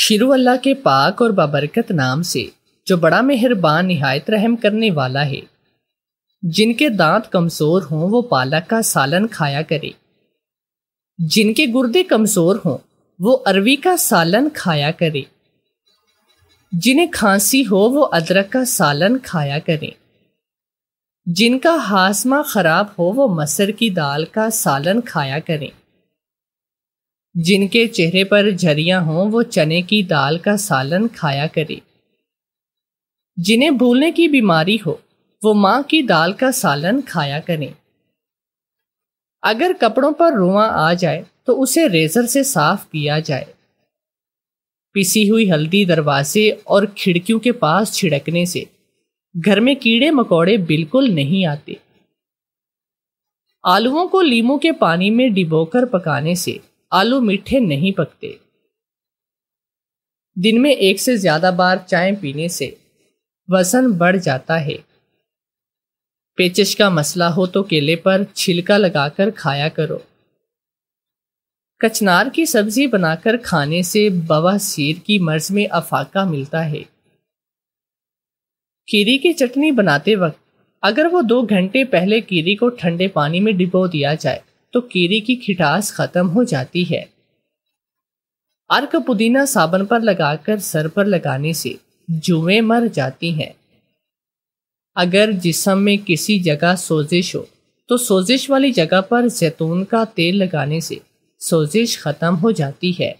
शिरु अल्लाह के पाक और बाबरकत नाम से जो बड़ा मेहरबान नहायत रहम करने वाला है जिनके दांत कमज़ोर हों वो पालक का सालन खाया करे जिनके गुर्दे कमज़ोर हों वो अरवी का सालन खाया करें जिन्हें खांसी हो वो अदरक का सालन खाया करें जिनका हाजमा ख़राब हो वो मसर की दाल का सालन खाया करें जिनके चेहरे पर झरियां हों वो चने की दाल का सालन खाया करे जिन्हें भूलने की बीमारी हो वो माँ की दाल का सालन खाया करें अगर कपड़ों पर रुआ आ जाए तो उसे रेजर से साफ किया जाए पिसी हुई हल्दी दरवाजे और खिड़कियों के पास छिड़कने से घर में कीड़े मकोड़े बिल्कुल नहीं आते आलुओं को लीमू के पानी में डिबोकर पकाने से आलू मीठे नहीं पकते दिन में एक से ज़्यादा बार चाय पीने से वजन बढ़ जाता है पेचिश का मसला हो तो केले पर छिलका लगाकर खाया करो कचनार की सब्जी बनाकर खाने से बवा बवासीर की मर्ज में अफाका मिलता है कीरी की चटनी बनाते वक्त अगर वो दो घंटे पहले कीरी को ठंडे पानी में डिबो दिया जाए तो कीड़े की खिटास खत्म हो जाती है अर्क पुदीना साबन पर लगाकर सर पर लगाने से जुए मर जाती हैं अगर जिसम में किसी जगह सोजिश हो तो सोजिश वाली जगह पर जैतून का तेल लगाने से सोजिश ख़त्म हो जाती है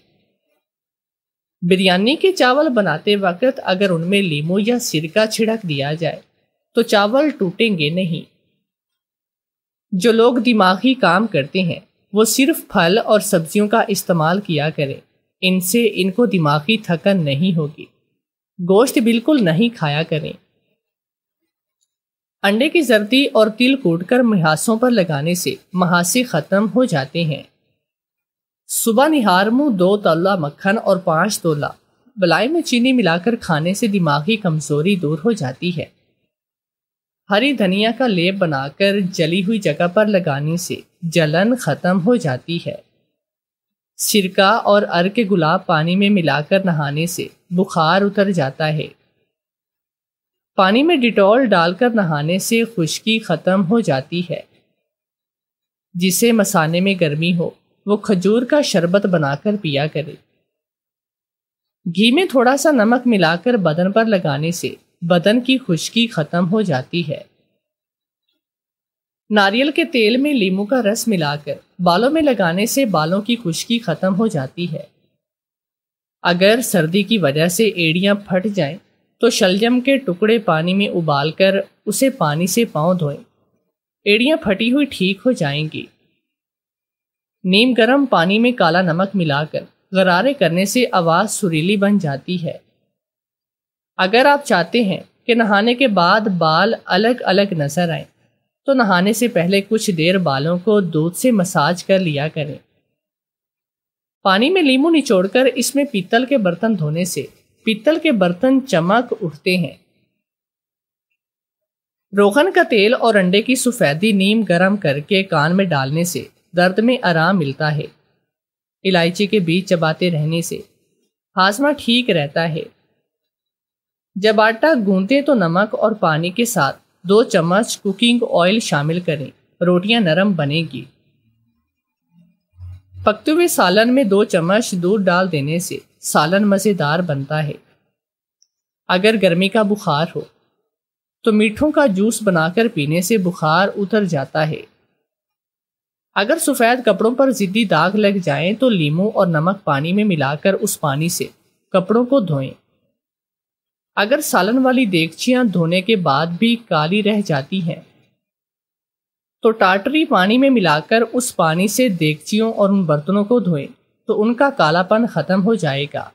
बिरयानी के चावल बनाते वक्त अगर उनमें लीमू या सिरका छिड़क दिया जाए तो चावल टूटेंगे नहीं जो लोग दिमागी काम करते हैं वो सिर्फ फल और सब्जियों का इस्तेमाल किया करें इनसे इनको दिमागी थकन नहीं होगी गोश्त बिल्कुल नहीं खाया करें अंडे की जर्दी और तिल कूट कर महासों पर लगाने से महासे ख़त्म हो जाते हैं सुबह निहार मुँह दो तोला मक्खन और पाँच तोला बलाई में चीनी मिलाकर खाने से दिमागी कमज़ोरी दूर हो जाती है हरी धनिया का लेप बनाकर जली हुई जगह पर लगाने से जलन खत्म हो जाती है सिरका और अर्क के गुलाब पानी में मिलाकर नहाने से बुखार उतर जाता है पानी में डिटॉल डालकर नहाने से खुश्की खत्म हो जाती है जिसे मसाने में गर्मी हो वो खजूर का शरबत बनाकर पिया करे घी में थोड़ा सा नमक मिलाकर बदन पर लगाने से बदन की खुश्की खत्म हो जाती है नारियल के तेल में लीमू का रस मिलाकर बालों में लगाने से बालों की खुश्की खत्म हो जाती है अगर सर्दी की वजह से एड़ियां फट जाएं तो शलजम के टुकड़े पानी में उबालकर उसे पानी से पांव धोएं एड़ियां फटी हुई ठीक हो जाएंगी नीम गर्म पानी में काला नमक मिलाकर गरारे करने से आवाज़ सुरीली बन जाती है अगर आप चाहते हैं कि नहाने के बाद बाल अलग अलग नज़र आए तो नहाने से पहले कुछ देर बालों को दूध से मसाज कर लिया करें पानी में लीमू निचोड़कर इसमें पीतल के बर्तन धोने से पीतल के बर्तन चमक उठते हैं रोगन का तेल और अंडे की सफ़ेदी नीम गरम करके कान में डालने से दर्द में आराम मिलता है इलायची के बीज चबाते रहने से हाजमा ठीक रहता है जब आटा गूंथे तो नमक और पानी के साथ दो चम्मच कुकिंग ऑयल शामिल करें रोटियां नरम बनेगी पकते हुए सालन में दो चम्मच दूध डाल देने से सालन मज़ेदार बनता है अगर गर्मी का बुखार हो तो मीठों का जूस बनाकर पीने से बुखार उतर जाता है अगर सफ़ेद कपड़ों पर ज़िद्दी दाग लग जाएं तो लीमू और नमक पानी में मिलाकर उस पानी से कपड़ों को धोएं अगर सालन वाली देगचियां धोने के बाद भी काली रह जाती हैं तो टाटरी पानी में मिलाकर उस पानी से देगचियों और उन बर्तनों को धोएं तो उनका कालापन ख़त्म हो जाएगा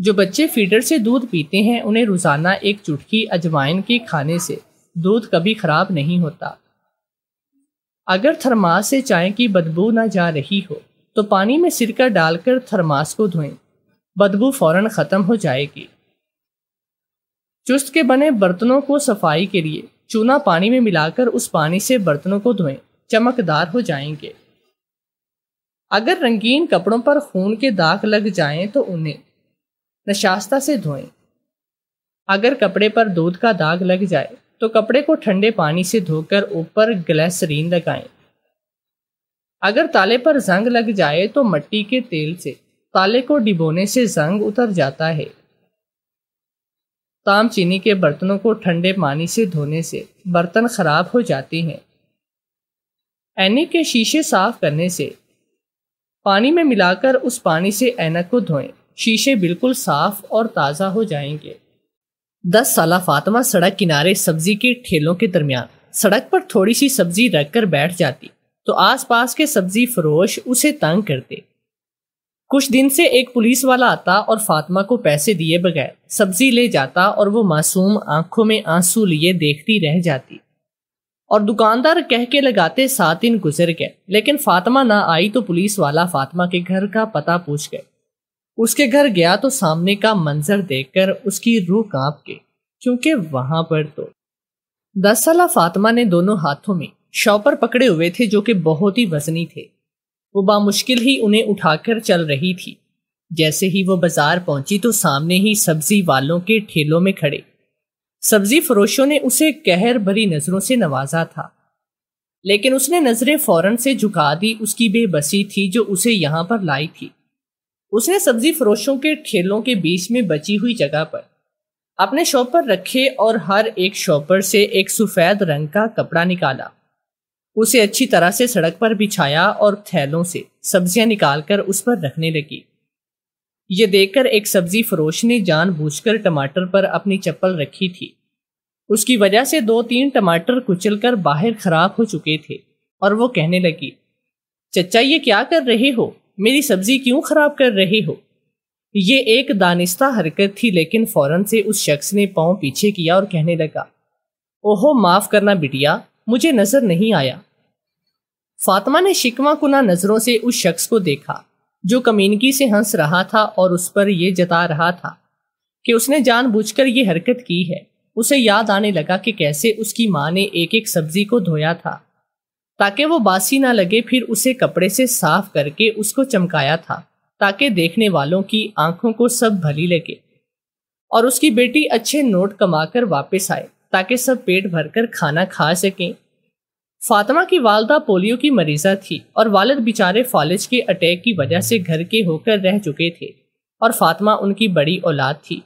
जो बच्चे फीडर से दूध पीते हैं उन्हें रोज़ाना एक चुटकी अजवाइन के खाने से दूध कभी ख़राब नहीं होता अगर थरमास से चाय की बदबू ना जा रही हो तो पानी में सिरका डालकर थरमास को धोएं बदबू फ़ौरन ख़त्म हो जाएगी चुस्त के बने बर्तनों को सफाई के लिए चूना पानी में मिलाकर उस पानी से बर्तनों को धोएं चमकदार हो जाएंगे अगर रंगीन कपड़ों पर खून के दाग लग जाएं तो उन्हें नशास्ता से धोएं अगर कपड़े पर दूध का दाग लग जाए तो कपड़े को ठंडे पानी से धोकर ऊपर ग्लैसरीन लगाएं। अगर ताले पर जंग लग जाए तो मट्टी के तेल से ताले को डिबोने से जंग उतर जाता है ताम चीनी के बर्तनों को ठंडे पानी से धोने से बर्तन खराब हो जाते हैं ऐनक के शीशे साफ करने से पानी में मिलाकर उस पानी से ऐनक को धोएं शीशे बिल्कुल साफ और ताज़ा हो जाएंगे दस साल फातिमा सड़क किनारे सब्जी के ठेलों के दरमियान सड़क पर थोड़ी सी सब्जी रख कर बैठ जाती तो आसपास के सब्जी फरोश उसे तंग करते कुछ दिन से एक पुलिस वाला आता और फातिमा को पैसे दिए बगैर सब्जी ले जाता और वो मासूम आंखों में आंसू लिए देखती रह जाती और दुकानदार कह के लगाते सात दिन गुजर गए लेकिन फातिमा ना आई तो पुलिस वाला फातिमा के घर का पता पूछ गए उसके घर गया तो सामने का मंजर देखकर उसकी रूह कांप गई क्योंकि वहां पर तो दस साल फातिमा ने दोनों हाथों में शॉपर पकड़े हुए थे जो कि बहुत ही वजनी थे वो बामुश्किल ही उन्हें उठाकर चल रही थी जैसे ही वो बाजार पहुंची तो सामने ही सब्जी वालों के ठेलों में खड़े सब्जी फरोशों ने उसे कहर भरी नजरों से नवाजा था लेकिन उसने नजरें फौरन से झुका दी उसकी बेबसी थी जो उसे यहां पर लाई थी उसने सब्जी फरोशों के ठेलों के बीच में बची हुई जगह पर अपने शॉपर रखे और हर एक शॉपर से एक सफ़ेद रंग का कपड़ा निकाला उसे अच्छी तरह से सड़क पर बिछाया और थैलों से सब्जियां निकालकर उस पर रखने लगी ये देखकर एक सब्जी फरोश ने जानबूझकर टमाटर पर अपनी चप्पल रखी थी उसकी वजह से दो तीन टमाटर कुचलकर बाहर खराब हो चुके थे और वो कहने लगी चचा ये क्या कर रहे हो मेरी सब्जी क्यों खराब कर रहे हो ये एक दानिस्ता हरकत थी लेकिन फौरन से उस शख्स ने पाँव पीछे किया और कहने लगा ओहो माफ करना बिटिया मुझे नजर नहीं आया फातिमा ने शिकवा कुना नजरों से उस शख्स को देखा जो कमीनगी से हंस रहा था और उस पर यह जता रहा था कि उसने जानबूझकर ये हरकत की है उसे याद आने लगा कि कैसे उसकी माँ ने एक एक सब्जी को धोया था ताकि वो बासी ना लगे फिर उसे कपड़े से साफ करके उसको चमकाया था ताकि देखने वालों की आंखों को सब भली लगे और उसकी बेटी अच्छे नोट कमाकर वापस आए ताकि सब पेट भरकर खाना खा सकें फातिमा की वालदा पोलियो की मरीजा थी और वालद बेचारे फॉलिज के अटैक की वजह से घर के होकर रह चुके थे और फातिमा उनकी बड़ी औलाद थी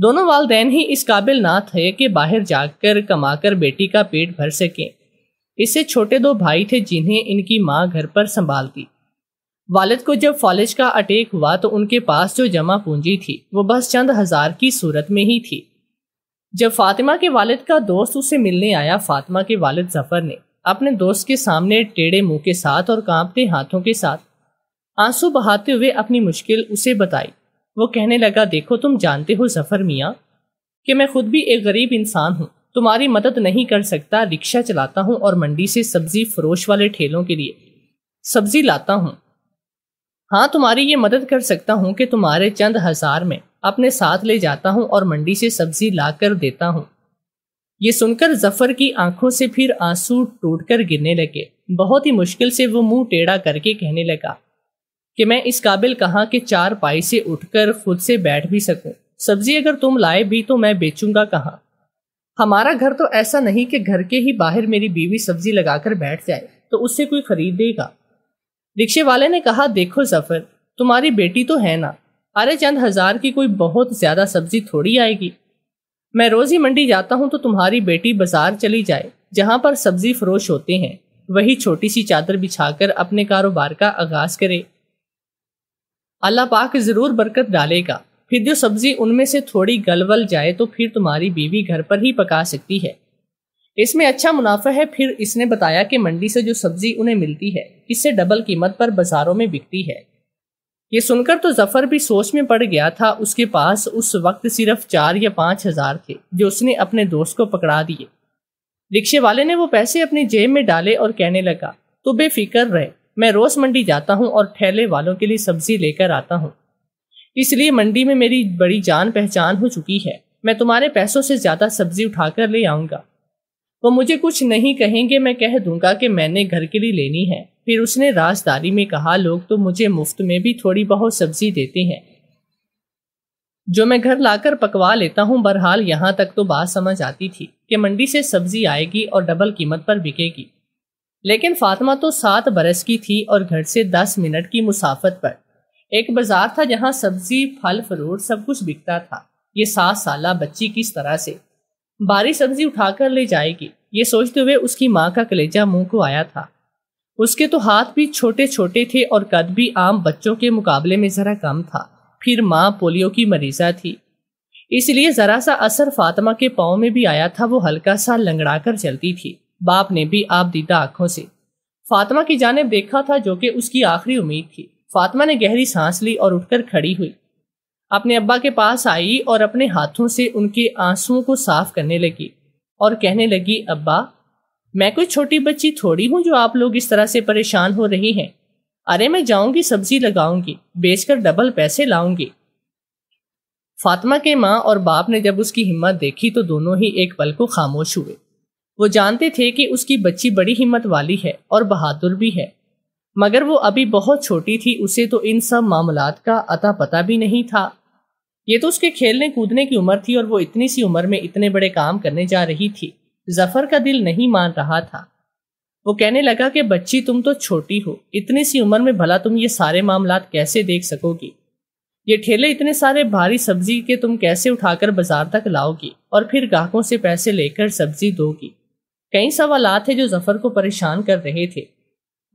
दोनों वालदेन ही इस काबिल ना थे कि बाहर जाकर कमाकर बेटी का पेट भर सकें इससे छोटे दो भाई थे जिन्हें इनकी माँ घर पर संभालती वालद को जब फॉलिज का अटैक हुआ तो उनके पास जो जमा पूंजी थी वो बस चंद हजार की सूरत में ही थी जब फातिमा के वालिद का दोस्त उसे मिलने आया फातिमा के वालिद जफर ने अपने दोस्त के सामने टेढ़े मुंह के साथ और कांपते हाथों के साथ आंसू बहाते हुए अपनी मुश्किल उसे बताई वो कहने लगा देखो तुम जानते हो जफर मियाँ कि मैं खुद भी एक गरीब इंसान हूँ तुम्हारी मदद नहीं कर सकता रिक्शा चलाता हूँ और मंडी से सब्जी फरोश वाले ठेलों के लिए सब्जी लाता हूँ हाँ तुम्हारी ये मदद कर सकता हूँ कि तुम्हारे चंद हजार में अपने साथ ले जाता हूँ और मंडी से सब्जी ला कर देता हूँ ये सुनकर जफर की आंखों से फिर आंसू टूटकर गिरने लगे बहुत ही मुश्किल से वो मुंह टेढ़ा करके कहने लगा कि मैं इस काबिल कहाँ के चार पाई से उठकर खुद से बैठ भी सकूं सब्जी अगर तुम लाए भी तो मैं बेचूंगा कहाँ हमारा घर तो ऐसा नहीं कि घर के ही बाहर मेरी बीवी सब्जी लगाकर बैठ जाए तो उससे कोई खरीद देगा रिक्शे वाले ने कहा देखो जफर तुम्हारी बेटी तो है ना अरे चंद हजार की कोई बहुत ज्यादा सब्जी थोड़ी आएगी मैं रोज ही मंडी जाता हूँ तो तुम्हारी बेटी बाजार चली जाए जहाँ पर सब्जी फरोश होते हैं वही छोटी सी चादर बिछाकर अपने कारोबार का आगाज करे अल्लाह पाक जरूर बरकत डालेगा फिर जो सब्जी उनमें से थोड़ी गलवल जाए तो फिर तुम्हारी बीवी घर पर ही पका सकती है इसमें अच्छा मुनाफा है फिर इसने बताया कि मंडी से जो सब्जी उन्हें मिलती है इससे डबल कीमत पर बाजारों में बिकती है ये सुनकर तो जफर भी सोच में पड़ गया था उसके पास उस वक्त सिर्फ चार या पांच हजार थे जो उसने अपने दोस्त को पकड़ा दिए रिक्शे वाले ने वो पैसे अपनी जेब में डाले और कहने लगा तो बेफिक्र रहे मैं रोज मंडी जाता हूँ और ठेले वालों के लिए सब्जी लेकर आता हूँ इसलिए मंडी में मेरी बड़ी जान पहचान हो चुकी है मैं तुम्हारे पैसों से ज्यादा सब्जी उठाकर ले आऊंगा वो मुझे कुछ नहीं कहेंगे मैं कह दूंगा कि मैंने घर के लिए लेनी है फिर उसने राजदारी में कहा लोग तो मुझे मुफ्त में भी थोड़ी बहुत सब्जी देते हैं जो मैं घर लाकर पकवा लेता हूं बहरहाल यहां तक तो बात समझ आती थी कि मंडी से सब्जी आएगी और डबल कीमत पर बिकेगी लेकिन फातिमा तो सात बरस की थी और घर से दस मिनट की मुसाफत पर एक बाजार था जहां सब्जी फल फ्रूट सब कुछ बिकता था ये सात साल बच्ची किस तरह से बारी सब्जी उठाकर ले जाएगी ये सोचते हुए उसकी माँ का कलेजा मुंह को आया था उसके तो हाथ भी छोटे छोटे थे और कद भी आम बच्चों के मुकाबले में जरा कम था फिर माँ पोलियो की मरीजा थी इसलिए जरा सा असर फातिमा के पाँव में भी आया था वो हल्का सा लंगड़ा कर चलती थी बाप ने भी आप दीदा आंखों से फातिमा की जानब देखा था जो कि उसकी आखिरी उम्मीद थी फातिमा ने गहरी सांस ली और उठकर खड़ी हुई अपने अब्बा के पास आई और अपने हाथों से उनके आंसुओं को साफ करने लगी और कहने लगी अब्बा मैं कोई छोटी बच्ची थोड़ी हूँ जो आप लोग इस तरह से परेशान हो रही हैं अरे मैं जाऊंगी सब्जी लगाऊंगी बेचकर डबल पैसे लाऊंगी फातिमा के माँ और बाप ने जब उसकी हिम्मत देखी तो दोनों ही एक पल को खामोश हुए वो जानते थे कि उसकी बच्ची बड़ी हिम्मत वाली है और बहादुर भी है मगर वो अभी बहुत छोटी थी उसे तो इन सब मामलात का अता पता भी नहीं था ये तो उसके खेलने कूदने की उम्र थी और वो इतनी सी उम्र में इतने बड़े काम करने जा रही थी जफर का दिल नहीं मान रहा था वो कहने लगा कि बच्ची तुम तो छोटी हो इतनी सी उम्र में भला तुम ये सारे मामला कैसे देख सकोगी ये ठेले इतने सारे भारी सब्जी के तुम कैसे उठाकर बाजार तक लाओगी और फिर ग्राहकों से पैसे लेकर सब्जी दोगी कई सवाल थे जो जफर को परेशान कर रहे थे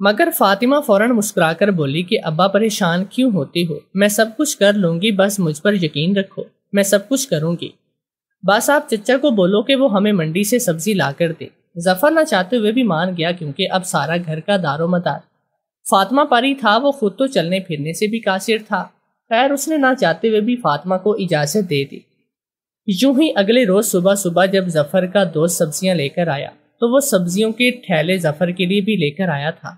मगर फातिमा फौरन मुस्कुराकर बोली कि अब्बा परेशान क्यों होते हो मैं सब कुछ कर लूंगी बस मुझ पर यकीन रखो मैं सब कुछ करूंगी बस आप चच्चा को बोलो कि वो हमें मंडी से सब्जी ला कर दे जफर ना चाहते हुए भी मान गया क्योंकि अब सारा घर का दारो मदार फातिमा पारी था वो खुद तो चलने फिरने से भी कासिर था खैर उसने ना चाहते हुए भी फातिमा को इजाज़त दे दी यूं ही अगले रोज़ सुबह सुबह जब जफर का दोस्त सब्जियां लेकर आया तो वो सब्जियों के थैले जफर के लिए भी लेकर आया था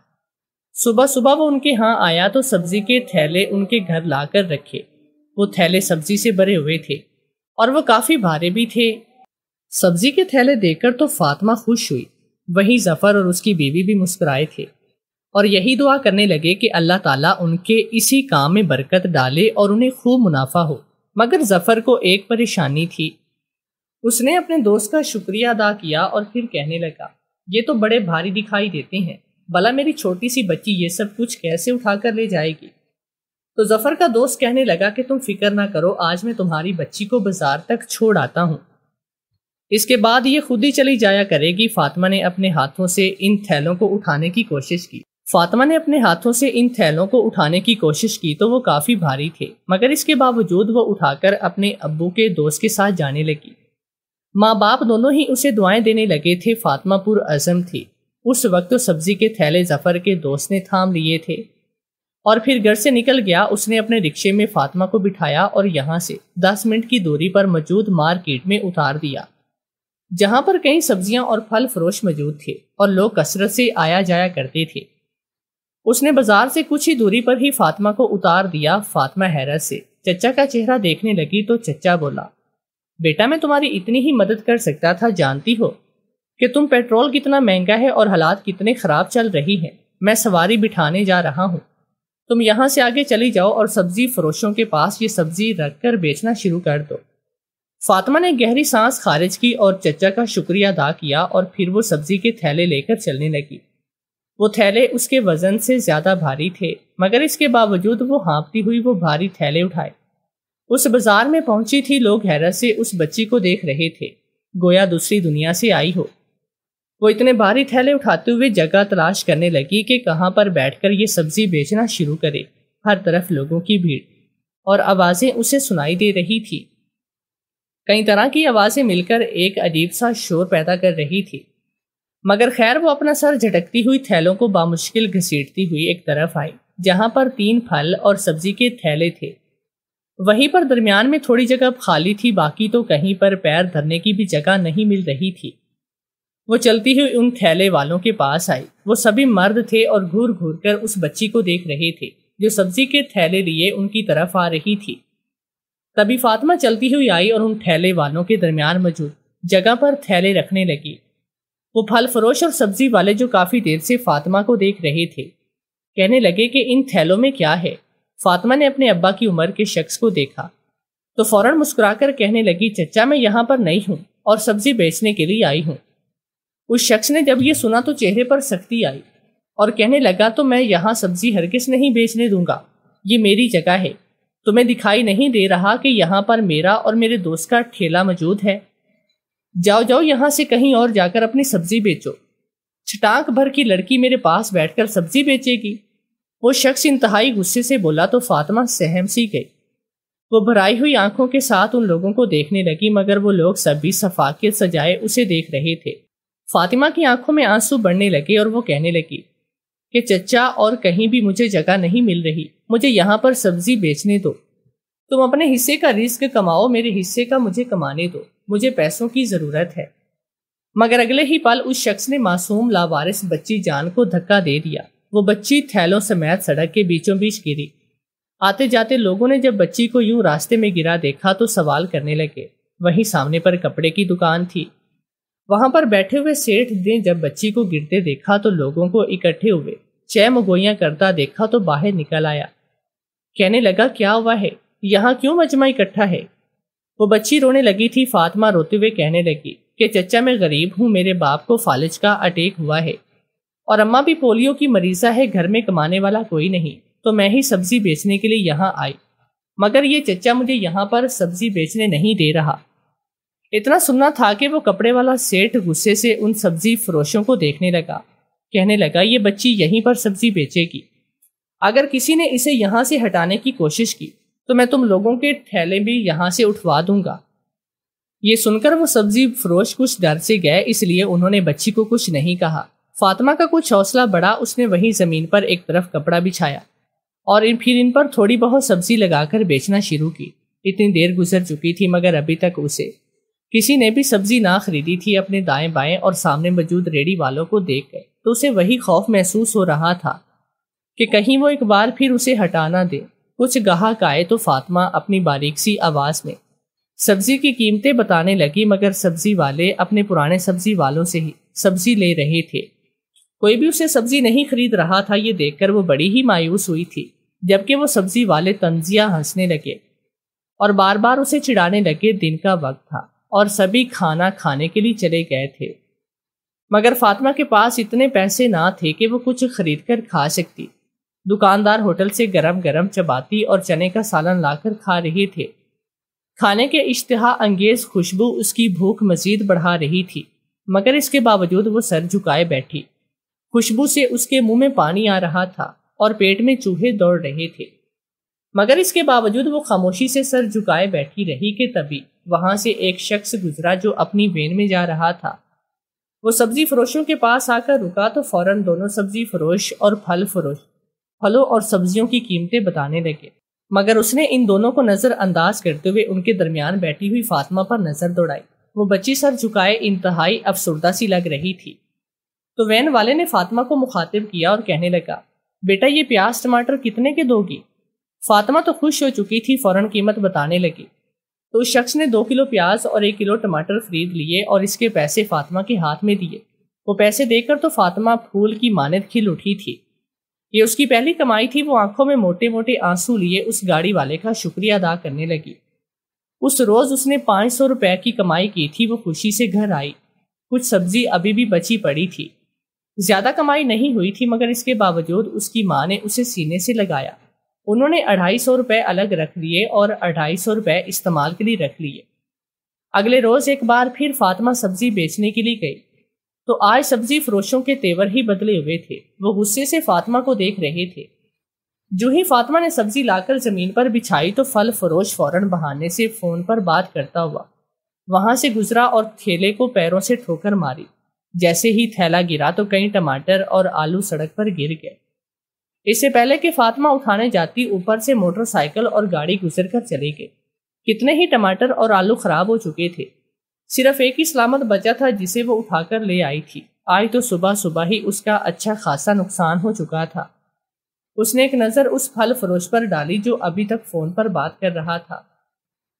सुबह सुबह वो उनके यहाँ आया तो सब्जी के थैले उनके घर लाकर रखे वो थैले सब्जी से भरे हुए थे और वह काफी भारे भी थे सब्जी के थैले देखकर तो फातिमा खुश हुई वहीं जफर और उसकी बीवी भी मुस्कुराए थे और यही दुआ करने लगे कि अल्लाह ताला उनके इसी काम में बरकत डाले और उन्हें खूब मुनाफा हो मगर जफर को एक परेशानी थी उसने अपने दोस्त का शुक्रिया अदा किया और फिर कहने लगा ये तो बड़े भारी दिखाई देते हैं भला मेरी छोटी सी बच्ची ये सब कुछ कैसे उठा कर ले जाएगी तो जफर का दोस्त कहने लगा कि तुम फिक्र ना करो आज मैं तुम्हारी बच्ची को बाजार तक छोड़ आता हूँ इसके बाद ये खुद ही चली जाया करेगी फातिमा ने अपने हाथों से इन थैलों को उठाने की कोशिश की फातिमा ने अपने हाथों से इन थैलों को उठाने की कोशिश की तो वो काफ़ी भारी थे मगर इसके बावजूद वो उठाकर अपने अब्बू के दोस्त के साथ जाने लगी माँ बाप दोनों ही उसे दुआएं देने लगे थे फातिमा पुर पुरअज़म थी उस वक्त तो सब्जी के थैले जफर के दोस्त ने थाम लिए थे और फिर घर से निकल गया उसने अपने रिक्शे में फातिमा को बिठाया और यहाँ से दस मिनट की दूरी पर मौजूद मार्केट में उतार दिया जहाँ पर कई सब्जियां और फल फरोश मौजूद थे और लोग कसरत से आया जाया करते थे उसने बाजार से कुछ ही दूरी पर ही फातिमा को उतार दिया फातिमा हैरत से चचा का चेहरा देखने लगी तो चचा बोला बेटा मैं तुम्हारी इतनी ही मदद कर सकता था जानती हो कि तुम पेट्रोल कितना महंगा है और हालात कितने खराब चल रही हैं मैं सवारी बिठाने जा रहा हूँ तुम यहाँ से आगे चली जाओ और सब्जी फरोशों के पास ये सब्जी रख कर बेचना शुरू कर दो फातिमा ने गहरी सांस खारिज की और चचा का शुक्रिया अदा किया और फिर वो सब्जी के थैले लेकर चलने लगी वो थैले उसके वजन से ज़्यादा भारी थे मगर इसके बावजूद वो हाँपती हुई वो भारी थैले उठाए उस बाजार में पहुंची थी लोग हैरत से उस बच्ची को देख रहे थे गोया दूसरी दुनिया से आई हो वो इतने भारी थैले उठाते हुए जगह तलाश करने लगी कि कहाँ पर बैठकर ये सब्जी बेचना शुरू करे हर तरफ लोगों की भीड़ और आवाज़ें उसे सुनाई दे रही थी कई तरह की आवाज़ें मिलकर एक अजीब सा शोर पैदा कर रही थी मगर खैर वो अपना सर झटकती हुई थैलों को बामुश्किल घसीटती हुई एक तरफ आई जहां पर तीन फल और सब्जी के थैले थे वहीं पर दरमियान में थोड़ी जगह खाली थी बाकी तो कहीं पर पैर धरने की भी जगह नहीं मिल रही थी वो चलती हुई उन थैले वालों के पास आई वो सभी मर्द थे और घूर घूर कर उस बच्ची को देख रहे थे जो सब्जी के थैले लिए उनकी तरफ आ रही थी तभी फातिमा चलती हुई आई और उन थैले वालों के दरमियान मौजूद जगह पर थैले रखने लगी वो फल फरोश और सब्जी वाले जो काफ़ी देर से फातिमा को देख रहे थे कहने लगे कि इन थैलों में क्या है फातिमा ने अपने अब्बा की उम्र के शख्स को देखा तो फौरन मुस्कुराकर कहने लगी चचा मैं यहाँ पर नहीं हूँ और सब्जी बेचने के लिए आई हूँ उस शख्स ने जब ये सुना तो चेहरे पर सख्ती आई और कहने लगा तो मैं यहाँ सब्जी हरगिज नहीं बेचने दूंगा ये मेरी जगह है तुम्हें दिखाई नहीं दे रहा कि यहाँ पर मेरा और मेरे दोस्त का ठेला मौजूद है जाओ जाओ यहाँ से कहीं और जाकर अपनी सब्जी बेचो छटाक भर की लड़की मेरे पास बैठकर सब्जी बेचेगी वो शख्स इंतहाई गुस्से से बोला तो फातिमा सहम सी गई वो भराई हुई आंखों के साथ उन लोगों को देखने लगी मगर वो लोग सभी सफाकियत सजाए उसे देख रहे थे फातिमा की आंखों में आंसू बढ़ने लगे और वो कहने लगी कि चचा और कहीं भी मुझे जगह नहीं मिल रही मुझे यहाँ पर सब्जी बेचने दो तुम अपने हिस्से का रिस्क कमाओ मेरे हिस्से का मुझे कमाने दो मुझे पैसों की ज़रूरत है मगर अगले ही पल उस शख्स ने मासूम लावारिस बच्ची जान को धक्का दे दिया वो बच्ची थैलों समेत सड़क के बीचों बीच गिरी आते जाते लोगों ने जब बच्ची को यूं रास्ते में गिरा देखा तो सवाल करने लगे वहीं सामने पर कपड़े की दुकान थी वहां पर बैठे हुए सेठ ने जब बच्ची को गिरते देखा तो लोगों को इकट्ठे हुए चय गोइयां करता देखा तो बाहर निकल आया कहने लगा क्या हुआ है यहाँ क्यों मजमा इकट्ठा है वो बच्ची रोने लगी थी फातिमा रोते हुए कहने लगी कि चचा मैं गरीब हूँ मेरे बाप को फालिज का अटैक हुआ है और अम्मा भी पोलियो की मरीजा है घर में कमाने वाला कोई नहीं तो मैं ही सब्जी बेचने के लिए यहाँ आई मगर ये चचा मुझे यहाँ पर सब्जी बेचने नहीं दे रहा इतना सुनना था कि वो कपड़े वाला सेठ गुस्से से उन सब्जी फरोशों को देखने लगा कहने लगा ये बच्ची यहीं पर सब्जी बेचेगी अगर किसी ने इसे यहाँ से हटाने की कोशिश की तो मैं तुम लोगों के थैले भी यहाँ से उठवा दूंगा ये सुनकर वो सब्जी फरोश कुछ डर से गए इसलिए उन्होंने बच्ची को कुछ नहीं कहा फातिमा का कुछ हौसला बढ़ा उसने वहीं ज़मीन पर एक तरफ कपड़ा बिछाया और इन फिर इन पर थोड़ी बहुत सब्जी लगाकर बेचना शुरू की इतनी देर गुजर चुकी थी मगर अभी तक उसे किसी ने भी सब्जी ना खरीदी थी अपने दाएं बाएं और सामने मौजूद रेडी वालों को देख कर तो उसे वही खौफ महसूस हो रहा था कि कहीं वो एक बार फिर उसे हटाना दे कुछ गाहक आए तो फातिमा अपनी बारीक सी आवाज़ में सब्जी की कीमतें बताने लगी मगर सब्जी वाले अपने पुराने सब्जी वालों से ही सब्जी ले रहे थे कोई भी उसे सब्जी नहीं खरीद रहा था ये देखकर वो बड़ी ही मायूस हुई थी जबकि वो सब्जी वाले तंजिया हंसने लगे और बार बार उसे चिढ़ाने लगे दिन का वक्त था और सभी खाना खाने के लिए चले गए थे मगर फातिमा के पास इतने पैसे ना थे कि वो कुछ खरीद कर खा सकती दुकानदार होटल से गरम गरम चपाती और चने का सालन लाकर खा रहे थे खाने के इश्तहा अंगेज खुशबू उसकी भूख मजीद बढ़ा रही थी मगर इसके बावजूद वो सर झुकाए बैठी खुशबू से उसके मुंह में पानी आ रहा था और पेट में चूहे दौड़ रहे थे मगर इसके बावजूद वो खामोशी से सर झुकाए बैठी रही कि तभी वहां से एक शख्स गुजरा जो अपनी वेन में जा रहा था वो सब्जी फरोशों के पास आकर रुका तो फौरन दोनों सब्जी फरोश और फल फरोश फलों और सब्जियों की कीमतें बताने लगे मगर उसने इन दोनों को नज़रअंदाज करते हुए उनके दरमियान बैठी हुई फातिमा पर नज़र दौड़ाई वो बच्ची सर झुकाए इंतहाई अफसरदा सी लग रही थी तो वैन वाले ने फातिमा को मुखातिब किया और कहने लगा बेटा ये प्याज टमाटर कितने के दोगी फातिमा तो खुश हो चुकी थी फौरन कीमत बताने लगी तो उस शख्स ने दो किलो प्याज और एक किलो टमाटर खरीद लिए और इसके पैसे फातिमा के हाथ में दिए वो पैसे देकर तो फातिमा फूल की मानद खिल उठी थी ये उसकी पहली कमाई थी वो आंखों में मोटे मोटे आंसू लिए उस गाड़ी वाले का शुक्रिया अदा करने लगी उस रोज उसने पाँच सौ रुपये की कमाई की थी वो खुशी से घर आई कुछ सब्जी अभी भी बची पड़ी थी ज्यादा कमाई नहीं हुई थी मगर इसके बावजूद उसकी माँ ने उसे सीने से लगाया उन्होंने अढ़ाई सौ रुपये अलग रख लिए और अढ़ाई सौ रुपये इस्तेमाल के लिए रख लिए अगले रोज एक बार फिर फातिमा सब्जी बेचने के लिए गई तो आज सब्जी फरोशों के तेवर ही बदले हुए थे वो गुस्से से फातिमा को देख रहे थे जो ही फातिमा ने सब्जी लाकर जमीन पर बिछाई तो फल फरोश फौरन बहाने से फोन पर बात करता हुआ वहां से गुजरा और थैले को पैरों से ठोकर मारी जैसे ही थैला गिरा तो कई टमाटर और आलू सड़क पर गिर गए इससे पहले कि फातिमा उठाने जाती ऊपर से मोटरसाइकिल और गाड़ी गुजर कर चले गए कितने ही टमाटर और आलू खराब हो चुके थे सिर्फ एक ही सलामत बचा था जिसे वो उठाकर ले आई थी आज तो सुबह सुबह ही उसका अच्छा खासा नुकसान हो चुका था उसने एक नज़र उस फल फरोश पर डाली जो अभी तक फ़ोन पर बात कर रहा था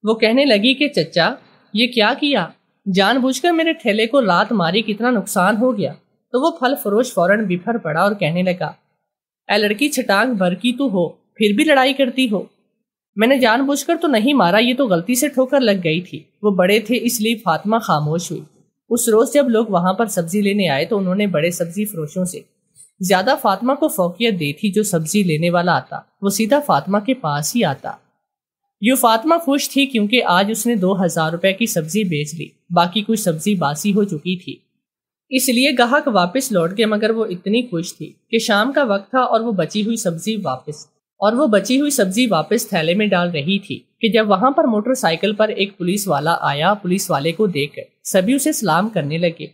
वो कहने लगी कि चचा ये क्या किया जानबूझकर मेरे ठेले को लात मारी कितना नुकसान हो गया तो वो फल फरोश फौरन बिफर पड़ा और कहने लगा ए लड़की छटांग भर की तो हो फिर भी लड़ाई करती हो मैंने जानबूझकर तो नहीं मारा ये तो गलती से ठोकर लग गई थी वो बड़े थे इसलिए फातिमा खामोश हुई उस रोज जब लोग वहां पर सब्जी लेने आए तो उन्होंने बड़े सब्जी फरोशों से ज्यादा फातिमा को फोकियत दी थी जो सब्जी लेने वाला आता वो सीधा फातिमा के पास ही आता यू फातिमा खुश थी क्योंकि आज उसने दो हजार रुपए की सब्जी बेच ली बाकी कुछ सब्जी बासी हो चुकी थी इसलिए गाहक वापस लौट गए मगर वो इतनी खुश थी कि शाम का वक्त था और वो बची हुई सब्जी वापस और वो बची हुई सब्जी वापस थैले में डाल रही थी कि जब वहां पर मोटरसाइकिल पर एक पुलिस वाला आया पुलिस वाले को देख सभी उसे सलाम करने लगे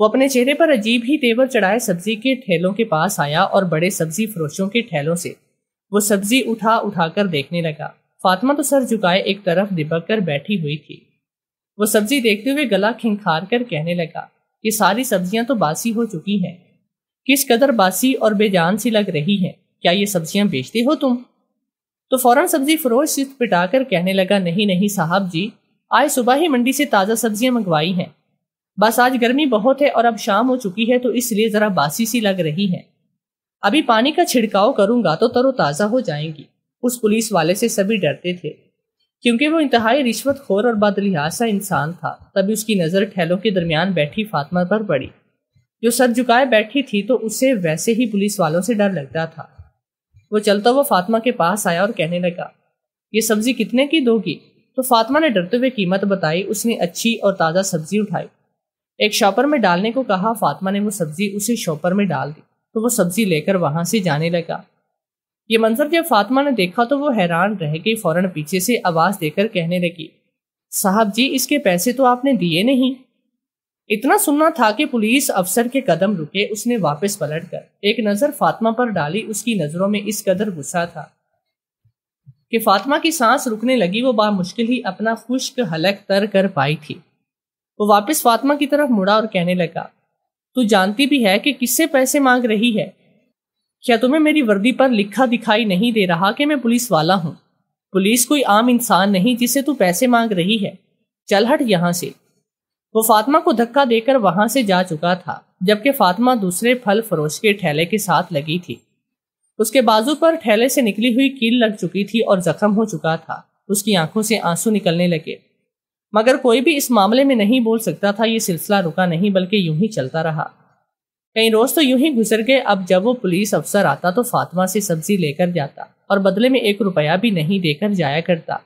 वो अपने चेहरे पर अजीब ही तेवर चढ़ाए सब्जी के ठेलों के पास आया और बड़े सब्जी फरोशों के ठेलों से वो सब्जी उठा उठाकर देखने लगा फातिमा तो सर झुकाए एक तरफ दिबक कर बैठी हुई थी वो सब्जी देखते हुए गला खिंखार कर कहने लगा कि सारी सब्जियां तो बासी हो चुकी हैं किस कदर बासी और बेजान सी लग रही हैं क्या ये सब्जियां बेचते हो तुम तो फौरन सब्जी फरोज सिर्फ पिटाकर कहने लगा नहीं नहीं साहब जी आज सुबह ही मंडी से ताज़ा सब्जियां मंगवाई हैं बस आज गर्मी बहुत है और अब शाम हो चुकी है तो इसलिए ज़रा बासी सी लग रही है अभी पानी का छिड़काव करूंगा तो तरोताज़ा हो जाएंगी उस पुलिस वाले से सभी डरते थे क्योंकि वो इंतहाई रिश्वत खोर और बदलिहासा इंसान था तभी उसकी नज़र ठेलों के दरमियान बैठी फातमा पर पड़ी जो सर झुकाए बैठी थी तो उसे वैसे ही पुलिस वालों से डर लगता था वो चलता हुआ फातिमा के पास आया और कहने लगा ये सब्जी कितने की दोगी तो फातिमा ने डरते हुए कीमत बताई उसने अच्छी और ताज़ा सब्जी उठाई एक शॉपर में डालने को कहा फातिमा ने वो सब्जी उसे शॉपर में डाल दी तो वो सब्जी लेकर वहां से जाने लगा ये मंजर जब फातिमा ने देखा तो वो हैरान रह गई फौरन पीछे से आवाज देकर कहने लगी साहब जी इसके पैसे तो आपने दिए नहीं इतना सुनना था कि पुलिस अफसर के कदम रुके उसने वापस पलट कर एक नजर फातिमा पर डाली उसकी नजरों में इस कदर गुस्सा था कि फातिमा की सांस रुकने लगी वो मुश्किल ही अपना खुश्क हलक तर कर पाई थी वो वापस फातिमा की तरफ मुड़ा और कहने लगा तू जानती भी है कि किससे पैसे मांग रही है क्या तुम्हें मेरी वर्दी पर लिखा दिखाई नहीं दे रहा कि मैं पुलिस वाला हूँ पुलिस कोई आम इंसान नहीं जिसे तू पैसे मांग रही है चल हट यहाँ से वो फातिमा को धक्का देकर वहां से जा चुका था जबकि फातिमा दूसरे फल फरोश के ठेले के साथ लगी थी उसके बाजू पर ठेले से निकली हुई कील लग चुकी थी और जख्म हो चुका था उसकी आंखों से आंसू निकलने लगे मगर कोई भी इस मामले में नहीं बोल सकता था ये सिलसिला रुका नहीं बल्कि यूं ही चलता रहा कई रोज तो यूं ही गुजर गए अब जब वो पुलिस अफसर आता तो फातिमा से सब्जी लेकर जाता और बदले में एक रुपया भी नहीं देकर जाया करता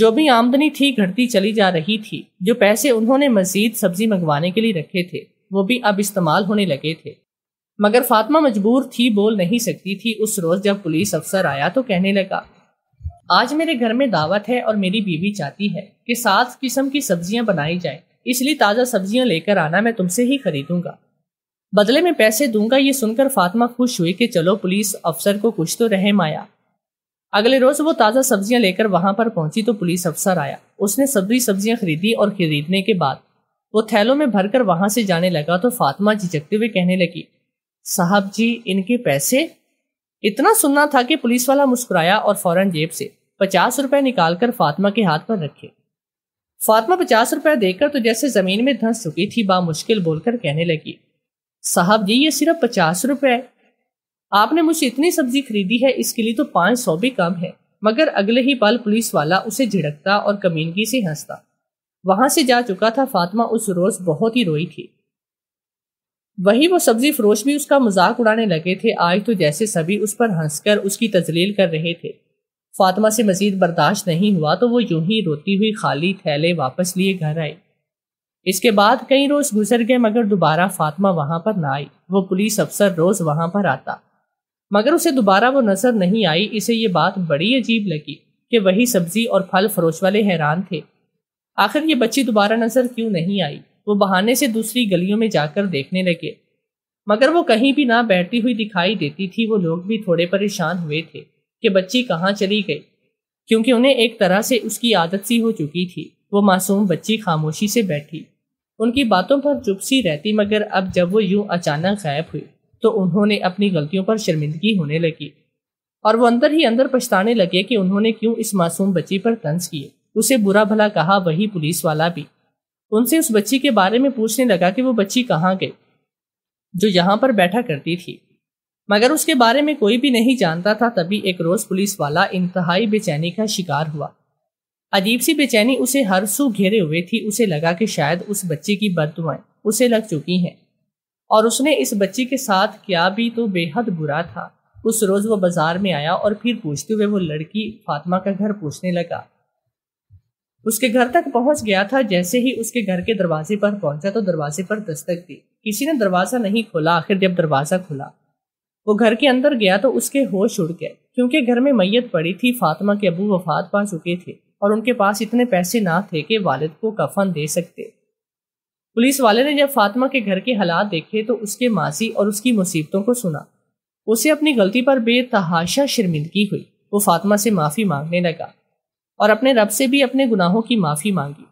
जो भी आमदनी थी घटती चली जा रही थी जो पैसे उन्होंने मजीद सब्जी मंगवाने के लिए रखे थे वो भी अब इस्तेमाल होने लगे थे मगर फातिमा मजबूर थी बोल नहीं सकती थी उस रोज जब पुलिस अफसर आया तो कहने लगा आज मेरे घर में दावत है और मेरी बीवी चाहती है कि सात किस्म की सब्जियां बनाई जाए इसलिए ताज़ा सब्जियां लेकर आना मैं तुमसे ही खरीदूंगा बदले में पैसे दूंगा ये सुनकर फातिमा खुश हुई कि चलो पुलिस अफसर को कुछ तो रहम आया अगले रोज वो ताज़ा सब्जियां लेकर वहां पर पहुंची तो पुलिस अफसर आया उसने सब्जी सब्जियां खरीदी और खरीदने के बाद वो थैलों में भरकर वहां से जाने लगा तो फातिमा झिझकते हुए कहने लगी साहब जी इनके पैसे इतना सुनना था कि पुलिस वाला मुस्कुराया और फौरन जेब से पचास रुपए निकालकर फातिमा के हाथ पर रखे फातिमा पचास रुपए देकर तो जैसे जमीन में धंस चुकी थी मुश्किल बोलकर कहने लगी साहब जी ये सिर्फ पचास रुपए आपने मुझसे इतनी सब्जी खरीदी है इसके लिए तो पांच सौ भी कम है मगर अगले ही पल पुलिस वाला उसे झिड़कता और कमीनगी से हंसता वहां से जा चुका था फातिमा उस रोज बहुत ही रोई थी वही वो सब्जी फरोश भी उसका मजाक उड़ाने लगे थे आज तो जैसे सभी उस पर हंसकर उसकी तजलील कर रहे थे फातिमा से मजीद बर्दाश्त नहीं हुआ तो वो यूं ही रोती हुई खाली थैले वापस लिए घर आई इसके बाद कई रोज गुजर गए मगर दोबारा फातिमा वहां पर ना आई वो पुलिस अफसर रोज वहां पर आता मगर उसे दोबारा वो नजर नहीं आई इसे ये बात बड़ी अजीब लगी कि वही सब्जी और फल फरोश वाले हैरान थे आखिर ये बच्ची दोबारा नजर क्यों नहीं आई वो बहाने से दूसरी गलियों में जाकर देखने लगे मगर वो कहीं भी ना बैठती हुई दिखाई देती थी वो लोग भी थोड़े परेशान हुए थे कि बच्ची कहाँ चली गई क्योंकि उन्हें एक तरह से उसकी आदत सी हो चुकी थी वो मासूम बच्ची खामोशी से बैठी उनकी बातों पर चुप सी रहती मगर अब जब वो यूं अचानक गायब हुई तो उन्होंने अपनी गलतियों पर शर्मिंदगी होने लगी और वो अंदर ही अंदर पछताने लगे कि उन्होंने क्यों इस मासूम बच्ची पर तंज किए उसे बुरा भला कहा वही पुलिस वाला भी उनसे उस बच्ची के बारे में पूछने लगा कि वो बच्ची कहाँ गई जो यहाँ पर बैठा करती थी मगर उसके बारे में कोई भी नहीं जानता था तभी एक रोज पुलिस वाला इंतहाई बेचैनी का शिकार हुआ अजीब सी बेचैनी उसे हर सू घेरे हुए थी उसे लगा कि शायद उस बच्चे की बददुआएं उसे लग चुकी हैं और उसने इस बच्ची के साथ क्या भी तो बेहद बुरा था उस रोज वो बाजार में आया और फिर पूछते हुए वो लड़की फातिमा का घर पूछने लगा उसके घर तक पहुंच गया था जैसे ही उसके घर के दरवाजे पर पहुंचा तो दरवाजे पर दस्तक दी किसी ने दरवाजा नहीं खोला आखिर जब दरवाजा खुला वो घर के अंदर गया तो उसके होश उड़ गए क्योंकि घर में मैयत पड़ी थी फातिमा के अबू वफात पा चुके थे और उनके पास इतने पैसे ना थे कि वालिद को कफन दे सकते पुलिस वाले ने जब फातिमा के घर के हालात देखे तो उसके मासी और उसकी मुसीबतों को सुना उसे अपनी गलती पर बेतहाशा शर्मिंदगी हुई वो फातिमा से माफ़ी मांगने लगा और अपने रब से भी अपने गुनाहों की माफ़ी मांगी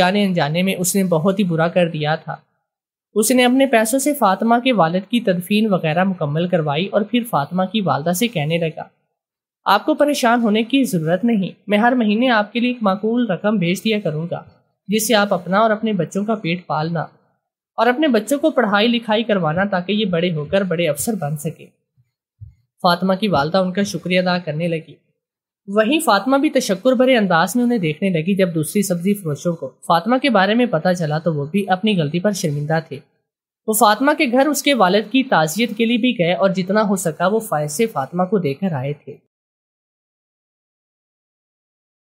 जाने अनजाने में उसने बहुत ही बुरा कर दिया था उसने अपने पैसों से फातिमा के वालद की तदफीन वगैरह मुकम्मल करवाई और फिर फातिमा की वालदा से कहने लगा आपको परेशान होने की ज़रूरत नहीं मैं हर महीने आपके लिए एक माकूल रकम भेज दिया करूँगा जिससे आप अपना और अपने बच्चों का पेट पालना और अपने बच्चों को पढ़ाई लिखाई करवाना ताकि ये बड़े होकर बड़े अफसर बन सके फातिमा की वालदा उनका शुक्रिया अदा करने लगी वहीं फातिमा भी तशक्र भरे अंदाज में उन्हें देखने लगी जब दूसरी सब्जी फरोशों को फातिमा के बारे में पता चला तो वो भी अपनी गलती पर शर्मिंदा थे वो फातिमा के घर उसके वालद की ताजियत के लिए भी गए और जितना हो सका वो फायसे फातिमा को देकर आए थे